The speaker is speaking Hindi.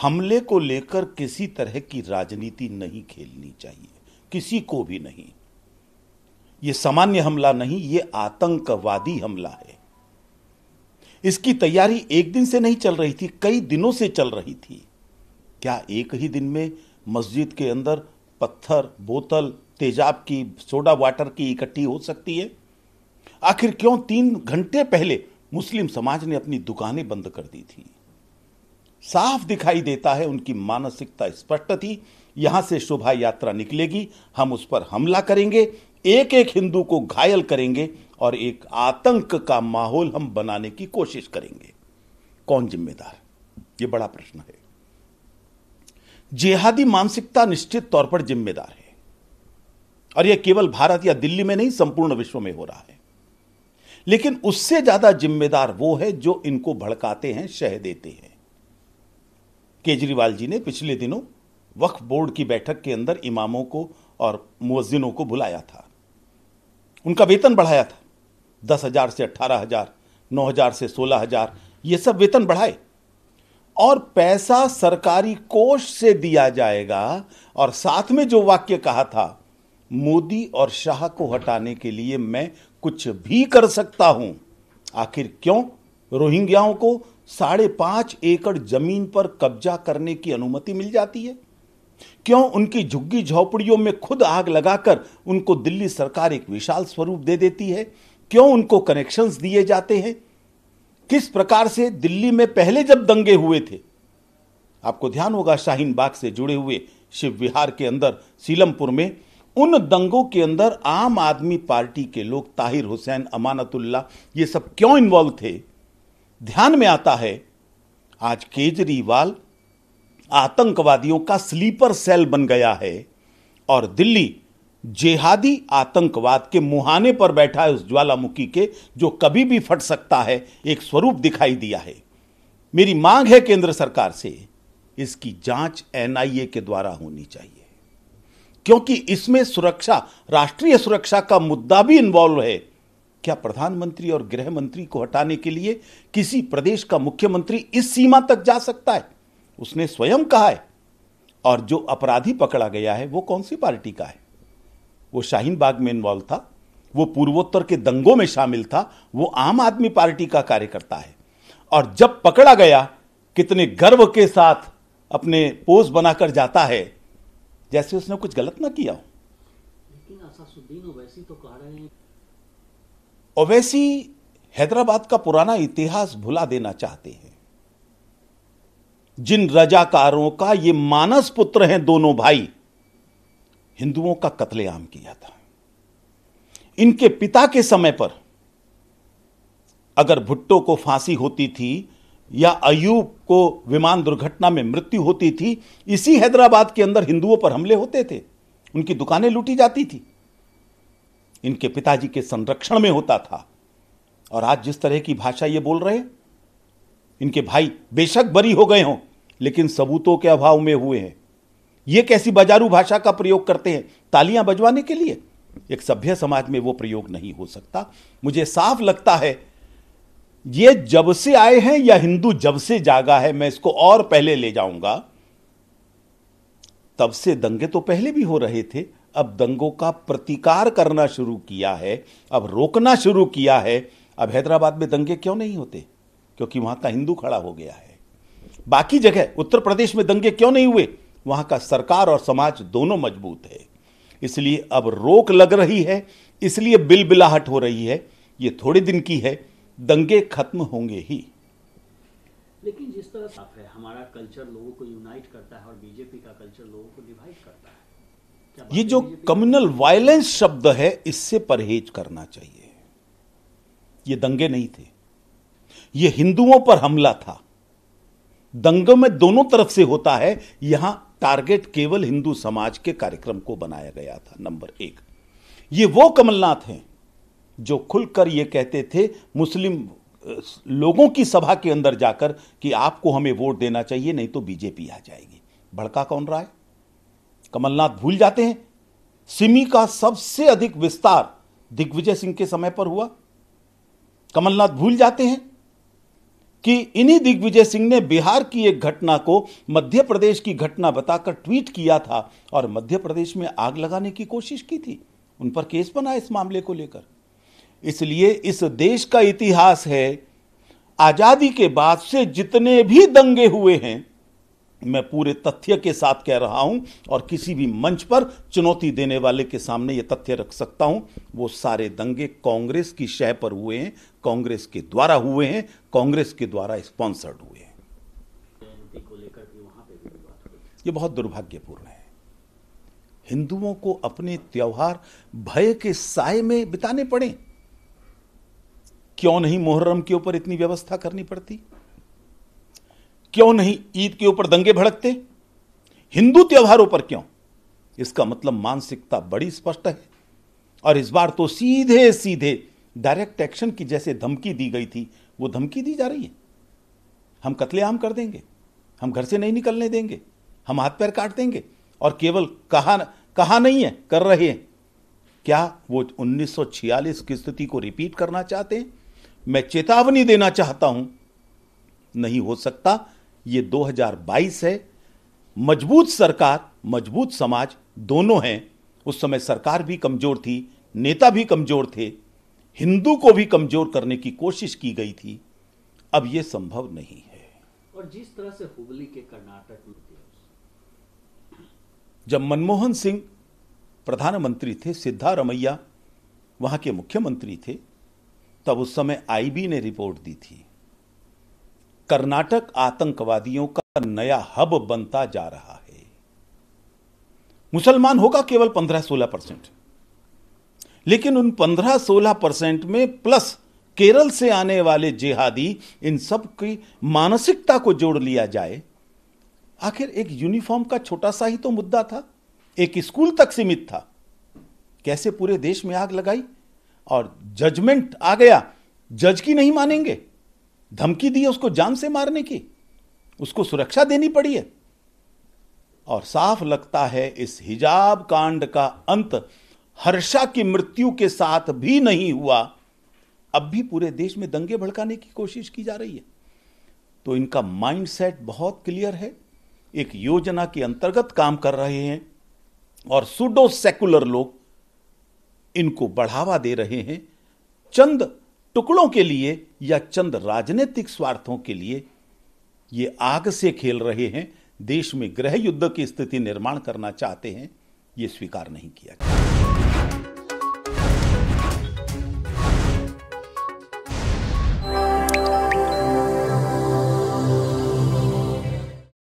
हमले को लेकर किसी तरह की राजनीति नहीं खेलनी चाहिए किसी को भी नहीं ये सामान्य हमला नहीं ये आतंकवादी हमला है इसकी तैयारी एक दिन से नहीं चल रही थी कई दिनों से चल रही थी क्या एक ही दिन में मस्जिद के अंदर पत्थर बोतल तेजाब की सोडा वाटर की इकट्ठी हो सकती है आखिर क्यों तीन घंटे पहले मुस्लिम समाज ने अपनी दुकानें बंद कर दी थी साफ दिखाई देता है उनकी मानसिकता स्पष्ट थी यहां से शोभा यात्रा निकलेगी हम उस पर हमला करेंगे एक एक हिंदू को घायल करेंगे और एक आतंक का माहौल हम बनाने की कोशिश करेंगे कौन जिम्मेदार यह बड़ा प्रश्न है जिहादी मानसिकता निश्चित तौर पर जिम्मेदार है और यह केवल भारत या दिल्ली में नहीं संपूर्ण विश्व में हो रहा है लेकिन उससे ज्यादा जिम्मेदार वो है जो इनको भड़काते हैं शह देते हैं केजरीवाल जी ने पिछले दिनों वक्फ बोर्ड की बैठक के अंदर इमामों को और मुजिनों को बुलाया था उनका वेतन बढ़ाया था दस हजार से अट्ठारह हजार नौ हजार से सोलह हजार ये सब वेतन बढ़ाए और पैसा सरकारी कोष से दिया जाएगा और साथ में जो वाक्य कहा था मोदी और शाह को हटाने के लिए मैं कुछ भी कर सकता हूं आखिर क्यों रोहिंग्याओं को साढ़े पांच एकड़ जमीन पर कब्जा करने की अनुमति मिल जाती है क्यों उनकी झुग्गी झोपड़ियों में खुद आग लगाकर उनको दिल्ली सरकार एक विशाल स्वरूप दे देती है क्यों उनको कनेक्शंस दिए जाते हैं किस प्रकार से दिल्ली में पहले जब दंगे हुए थे आपको ध्यान होगा शाहीन बाग से जुड़े हुए शिव विहार के अंदर सीलमपुर में उन दंगों के अंदर आम आदमी पार्टी के लोग ताहिर हुसैन अमानतुल्ला ये सब क्यों इन्वॉल्व थे ध्यान में आता है आज केजरीवाल आतंकवादियों का स्लीपर सेल बन गया है और दिल्ली जेहादी आतंकवाद के मुहाने पर बैठा है उस ज्वालामुखी के जो कभी भी फट सकता है एक स्वरूप दिखाई दिया है मेरी मांग है केंद्र सरकार से इसकी जांच एनआईए के द्वारा होनी चाहिए क्योंकि इसमें सुरक्षा राष्ट्रीय सुरक्षा का मुद्दा भी इन्वॉल्व है क्या प्रधानमंत्री और गृह मंत्री को हटाने के लिए किसी प्रदेश का मुख्यमंत्री इस सीमा तक जा सकता है उसने स्वयं कहा है और जो अपराधी पकड़ा गया है वो कौन सी पार्टी का है वो शाहीन बाग में इन्वॉल्व था वो पूर्वोत्तर के दंगों में शामिल था वो आम आदमी पार्टी का कार्यकर्ता है और जब पकड़ा गया कितने गर्व के साथ अपने पोज बनाकर जाता है जैसे उसने कुछ गलत ना किया हो लेकिन वैसी तो कह रहे हैं ओवैसी हैदराबाद का पुराना इतिहास भुला देना चाहते हैं जिन रजाकारों का ये मानस पुत्र हैं दोनों भाई हिंदुओं का कत्लेआम किया था इनके पिता के समय पर अगर भुट्टो को फांसी होती थी या अयूब को विमान दुर्घटना में मृत्यु होती थी इसी हैदराबाद के अंदर हिंदुओं पर हमले होते थे उनकी दुकानें लूटी जाती थी इनके पिताजी के संरक्षण में होता था और आज जिस तरह की भाषा ये बोल रहे इनके भाई बेशक बरी हो गए हों लेकिन सबूतों के अभाव में हुए हैं ये कैसी बाजारू भाषा का प्रयोग करते हैं तालियां बजवाने के लिए एक सभ्य समाज में वो प्रयोग नहीं हो सकता मुझे साफ लगता है ये जब से आए हैं या हिंदू जब से जागा है मैं इसको और पहले ले जाऊंगा तब से दंगे तो पहले भी हो रहे थे अब दंगों का प्रतिकार करना शुरू किया है अब रोकना शुरू किया है अब हैदराबाद में दंगे क्यों नहीं होते क्योंकि वहां का हिंदू खड़ा हो गया है बाकी जगह उत्तर प्रदेश में दंगे क्यों नहीं हुए वहां का सरकार और समाज दोनों मजबूत है इसलिए अब रोक लग रही है इसलिए बिल बिलाहट हो रही है ये थोड़े दिन की है दंगे खत्म होंगे ही लेकिन जिस तरह साफ है हमारा कल्चर लोगों को यूनाइट करता है और बीजेपी का कल्चर लोगों को डिवाइड करता है ये जो कम्युनल वायलेंस तो शब्द है इससे परहेज करना चाहिए ये दंगे नहीं थे ये हिंदुओं पर हमला था दंगों में दोनों तरफ से होता है यहां टारगेट केवल हिंदू समाज के कार्यक्रम को बनाया गया था नंबर एक ये वो कमलनाथ हैं जो खुलकर ये कहते थे मुस्लिम लोगों की सभा के अंदर जाकर कि आपको हमें वोट देना चाहिए नहीं तो बीजेपी आ जाएगी भड़का कौन रहा है कमलनाथ भूल जाते हैं सिमी का सबसे अधिक विस्तार दिग्विजय सिंह के समय पर हुआ कमलनाथ भूल जाते हैं कि इन्हीं दिग्विजय सिंह ने बिहार की एक घटना को मध्य प्रदेश की घटना बताकर ट्वीट किया था और मध्य प्रदेश में आग लगाने की कोशिश की थी उन पर केस बना इस मामले को लेकर इसलिए इस देश का इतिहास है आजादी के बाद से जितने भी दंगे हुए हैं मैं पूरे तथ्य के साथ कह रहा हूं और किसी भी मंच पर चुनौती देने वाले के सामने यह तथ्य रख सकता हूं वो सारे दंगे कांग्रेस की शह पर हुए हैं कांग्रेस के द्वारा हुए हैं कांग्रेस के द्वारा स्पॉन्सर्ड हुए हैं ये बहुत दुर्भाग्यपूर्ण है हिंदुओं को अपने त्यौहार भय के साय में बिताने पड़े क्यों नहीं मुहर्रम के ऊपर इतनी व्यवस्था करनी पड़ती क्यों नहीं ईद के ऊपर दंगे भड़कते हिंदू त्योहारों पर क्यों इसका मतलब मानसिकता बड़ी स्पष्ट है और इस बार तो सीधे सीधे डायरेक्ट एक्शन की जैसे धमकी दी गई थी वो धमकी दी जा रही है हम कत्लेआम कर देंगे हम घर से नहीं निकलने देंगे हम हाथ पैर काट देंगे और केवल कहा कहा नहीं है कर रहे हैं क्या वो 1946 की स्थिति को रिपीट करना चाहते हैं मैं चेतावनी देना चाहता हूं नहीं हो सकता ये 2022 है मजबूत सरकार मजबूत समाज दोनों हैं उस समय सरकार भी कमजोर थी नेता भी कमजोर थे हिंदू को भी कमजोर करने की कोशिश की गई थी अब यह संभव नहीं है और जिस तरह से हुबली के कर्नाटक में जब मनमोहन सिंह प्रधानमंत्री थे सिद्धारमैया वहां के मुख्यमंत्री थे तब उस समय आईबी ने रिपोर्ट दी थी कर्नाटक आतंकवादियों का नया हब बनता जा रहा है मुसलमान होगा केवल 15-16 परसेंट लेकिन उन 15-16 परसेंट में प्लस केरल से आने वाले जेहादी इन सब की मानसिकता को जोड़ लिया जाए आखिर एक यूनिफॉर्म का छोटा सा ही तो मुद्दा था एक स्कूल तक सीमित था कैसे पूरे देश में आग लगाई और जजमेंट आ गया जज की नहीं मानेंगे धमकी दी है उसको जान से मारने की उसको सुरक्षा देनी पड़ी है और साफ लगता है इस हिजाब कांड का अंत हर्षा की मृत्यु के साथ भी नहीं हुआ अब भी पूरे देश में दंगे भड़काने की कोशिश की जा रही है तो इनका माइंडसेट बहुत क्लियर है एक योजना के अंतर्गत काम कर रहे हैं और सुडो सेकुलर लोग इनको बढ़ावा दे रहे हैं चंद टुकड़ों के लिए या चंद राजनीतिक स्वार्थों के लिए ये आग से खेल रहे हैं देश में गृह युद्ध की स्थिति निर्माण करना चाहते हैं ये स्वीकार नहीं किया गया